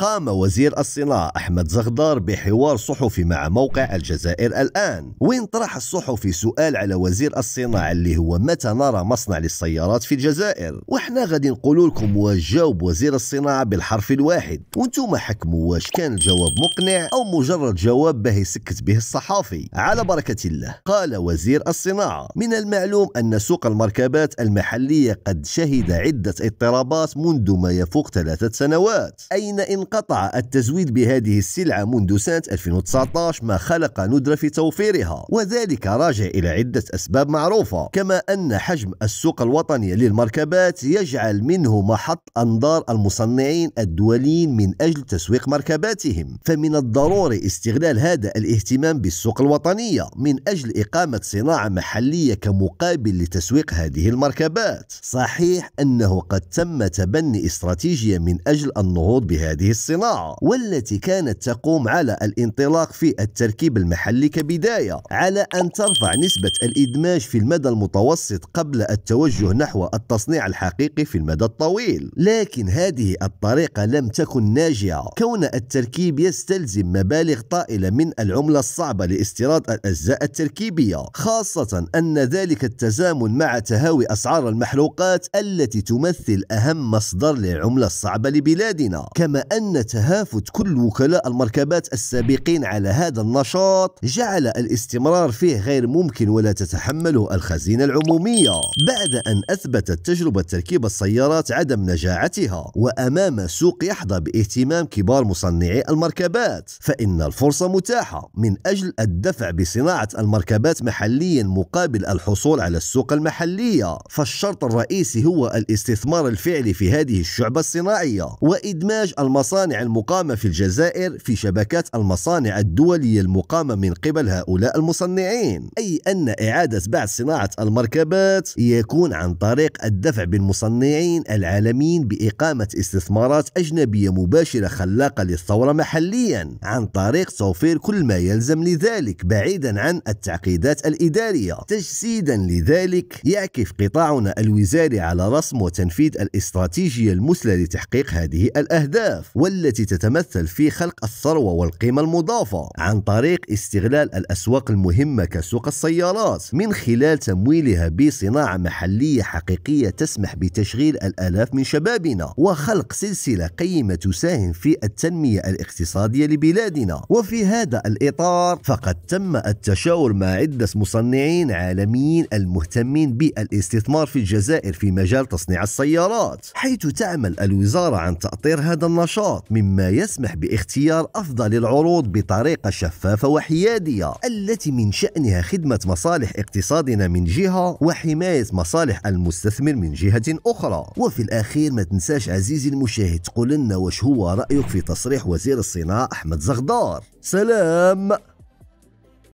قام وزير الصناعة أحمد زغدار بحوار صحفي مع موقع الجزائر الآن وين طرح الصحفي سؤال على وزير الصناعة اللي هو متى نرى مصنع للسيارات في الجزائر وإحنا غادي نقول لكم وجاوب وزير الصناعة بالحرف الواحد وانتم حكموا واش كان الجواب مقنع أو مجرد جواب به سكت به الصحافي على بركة الله قال وزير الصناعة من المعلوم أن سوق المركبات المحلية قد شهد عدة اضطرابات منذ ما يفوق ثلاثة سنوات أين إن انقطع التزويد بهذه السلعة منذ سنة 2019 ما خلق ندرة في توفيرها وذلك راجع إلى عدة أسباب معروفة كما أن حجم السوق الوطنية للمركبات يجعل منه محط أنظار المصنعين الدوليين من أجل تسويق مركباتهم فمن الضروري استغلال هذا الاهتمام بالسوق الوطنية من أجل إقامة صناعة محلية كمقابل لتسويق هذه المركبات صحيح أنه قد تم تبني استراتيجية من أجل النهوض بهذه الصناعة والتي كانت تقوم على الانطلاق في التركيب المحلي كبداية على أن ترفع نسبة الإدماج في المدى المتوسط قبل التوجه نحو التصنيع الحقيقي في المدى الطويل لكن هذه الطريقة لم تكن ناجعة كون التركيب يستلزم مبالغ طائلة من العملة الصعبة لاستيراد الأجزاء التركيبية خاصة أن ذلك التزامن مع تهاوي أسعار المحروقات التي تمثل أهم مصدر للعملة الصعبة لبلادنا كما أن أن تهافت كل وكلاء المركبات السابقين على هذا النشاط جعل الاستمرار فيه غير ممكن ولا تتحمله الخزينة العمومية بعد أن أثبتت تجربة تركيب السيارات عدم نجاعتها وأمام سوق يحظى باهتمام كبار مصنعي المركبات فإن الفرصة متاحة من أجل الدفع بصناعة المركبات محليا مقابل الحصول على السوق المحلية فالشرط الرئيسي هو الاستثمار الفعلي في هذه الشعبة الصناعية وإدماج المصانع المصانع المقامة في الجزائر في شبكات المصانع الدولية المقامة من قبل هؤلاء المصنعين أي أن إعادة بعث صناعة المركبات يكون عن طريق الدفع بالمصنعين العالميين بإقامة استثمارات أجنبية مباشرة خلاقة للثورة محليا عن طريق توفير كل ما يلزم لذلك بعيدا عن التعقيدات الإدارية تجسيدا لذلك يعكف قطاعنا الوزاري على رسم وتنفيذ الاستراتيجية المثلى لتحقيق هذه الأهداف والتي تتمثل في خلق الثروة والقيمة المضافة عن طريق استغلال الأسواق المهمة كسوق السيارات من خلال تمويلها بصناعة محلية حقيقية تسمح بتشغيل الآلاف من شبابنا وخلق سلسلة قيمة تساهم في التنمية الاقتصادية لبلادنا وفي هذا الإطار فقد تم التشاور مع عدة مصنعين عالميين المهتمين بالاستثمار في الجزائر في مجال تصنيع السيارات حيث تعمل الوزارة عن تأطير هذا النشاط القرارات مما يسمح باختيار أفضل العروض بطريقة شفافة وحيادية التي من شأنها خدمة مصالح اقتصادنا من جهة وحماية مصالح المستثمر من جهة أخرى وفي الأخير ما تنساش عزيزي المشاهد تقول لنا واش هو رأيك في تصريح وزير الصناعة أحمد زغدار سلام